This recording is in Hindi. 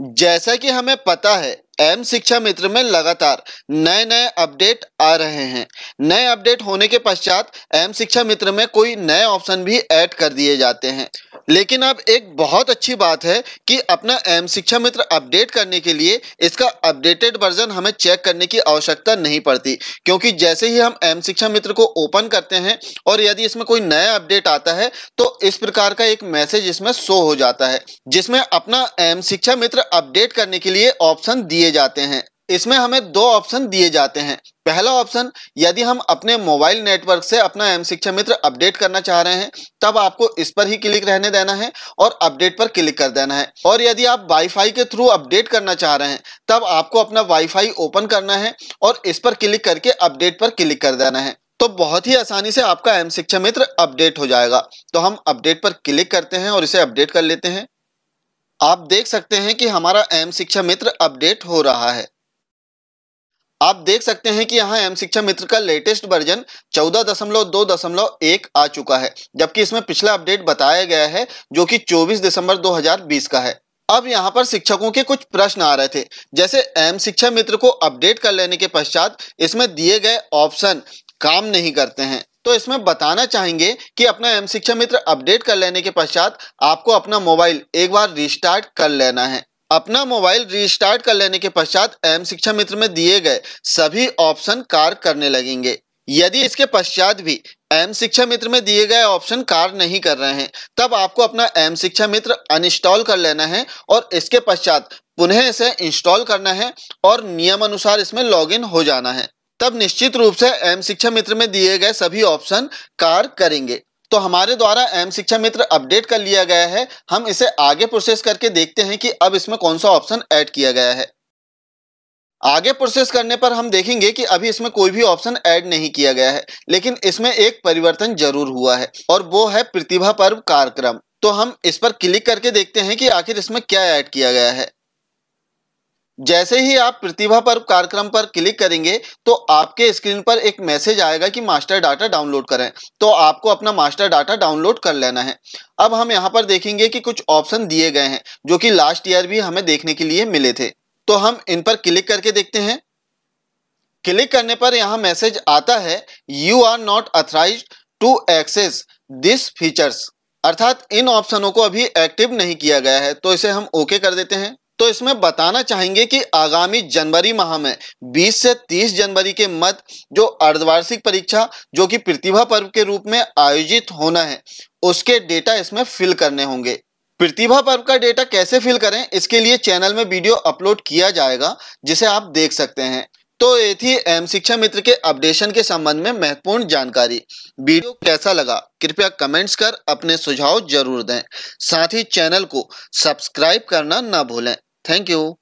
जैसा कि हमें पता है एम शिक्षा मित्र में लगातार नए नए अपडेट आ रहे हैं नए अपडेट होने के पश्चात एम शिक्षा मित्र में कोई नए ऑप्शन भी ऐड कर दिए जाते हैं लेकिन अब एक बहुत अच्छी बात है कि अपना एम शिक्षा मित्र अपडेट करने के लिए इसका अपडेटेड वर्जन हमें चेक करने की आवश्यकता नहीं पड़ती क्योंकि जैसे ही हम एम शिक्षा मित्र को ओपन करते हैं और यदि इसमें कोई नया अपडेट आता है तो इस प्रकार का एक मैसेज इसमें शो हो जाता है जिसमें अपना एम शिक्षा मित्र अपडेट करने के लिए ऑप्शन दिए जाते हैं इसमें हमें दो ऑप्शन दिए जाते हैं पहला ऑप्शन यदि हम अपने मोबाइल नेटवर्क से अपना एम शिक्षा मित्र अपडेट करना चाह रहे हैं तब आपको इस पर ही क्लिक रहने देना है और अपडेट पर क्लिक कर देना है और यदि आप वाईफाई के थ्रू अपडेट करना चाह रहे हैं तब आपको अपना वाईफाई ओपन करना है और इस पर क्लिक करके अपडेट पर क्लिक कर देना है तो बहुत ही आसानी से आपका एम शिक्षा मित्र अपडेट हो जाएगा तो हम अपडेट पर क्लिक करते हैं और इसे अपडेट कर लेते हैं आप देख सकते हैं कि हमारा एम शिक्षा मित्र अपडेट हो रहा है आप देख सकते हैं कि यहाँ एम शिक्षा मित्र का लेटेस्ट वर्जन चौदह दशमलव दो दशमलव एक आ चुका है जबकि इसमें पिछला अपडेट बताया गया है जो कि 24 दिसंबर 2020 का है अब यहाँ पर शिक्षकों के कुछ प्रश्न आ रहे थे जैसे एम शिक्षा मित्र को अपडेट कर लेने के पश्चात इसमें दिए गए ऑप्शन काम नहीं करते हैं तो इसमें बताना चाहेंगे कि अपना एम शिक्षा मित्र अपडेट कर लेने के पश्चात आपको अपना मोबाइल एक बार रिस्टार्ट कर लेना है अपना मोबाइल रिस्टार्ट कर लेने के पश्चात एम शिक्षा मित्र में दिए गए सभी ऑप्शन कार्य करने लगेंगे यदि इसके पश्चात भी एम शिक्षा मित्र में दिए गए ऑप्शन कार्य नहीं कर रहे हैं तब आपको अपना एम शिक्षा मित्र अनइंस्टॉल कर लेना है और इसके पश्चात पुनः इसे इंस्टॉल करना है और नियम अनुसार इसमें लॉगिन हो जाना है तब निश्चित रूप से एम शिक्षा मित्र में दिए गए सभी ऑप्शन कार्य करेंगे तो हमारे द्वारा एम शिक्षा मित्र अपडेट कर लिया गया है हम इसे आगे प्रोसेस करके देखते हैं कि अब इसमें कौन सा ऑप्शन ऐड किया गया है आगे प्रोसेस करने पर हम देखेंगे कि अभी इसमें कोई भी ऑप्शन ऐड नहीं किया गया है लेकिन इसमें एक परिवर्तन जरूर हुआ है और वो है प्रतिभा पर्व कार्यक्रम तो हम इस पर क्लिक करके देखते हैं कि आखिर इसमें क्या ऐड किया गया है जैसे ही आप प्रतिभा पर्व कार्यक्रम पर क्लिक करेंगे तो आपके स्क्रीन पर एक मैसेज आएगा कि मास्टर डाटा डाउनलोड करें तो आपको अपना मास्टर डाटा डाउनलोड कर लेना है अब हम यहाँ पर देखेंगे कि कुछ ऑप्शन दिए गए हैं जो कि लास्ट ईयर भी हमें देखने के लिए मिले थे तो हम इन पर क्लिक करके देखते हैं क्लिक करने पर यहाँ मैसेज आता है you are not authorize to access this features अर्थात इन ऑप्शनों को अभी एक्टिव नहीं किया गया है तो इसे हम ओके कर देते हैं तो इसमें बताना चाहेंगे कि आगामी जनवरी माह में 20 से 30 जनवरी के मध्य जो अर्धवार्षिक परीक्षा जो कि प्रतिभा पर्व के रूप में आयोजित होना है उसके डेटा इसमें फिल करने होंगे प्रतिभा पर्व का डेटा कैसे फिल करें इसके लिए चैनल में वीडियो अपलोड किया जाएगा जिसे आप देख सकते हैं तो ये थी एम शिक्षा मित्र के अपडेशन के संबंध में महत्वपूर्ण जानकारी वीडियो कैसा लगा कृपया कमेंट्स कर अपने सुझाव जरूर दें साथ ही चैनल को सब्सक्राइब करना ना भूलें थैंक यू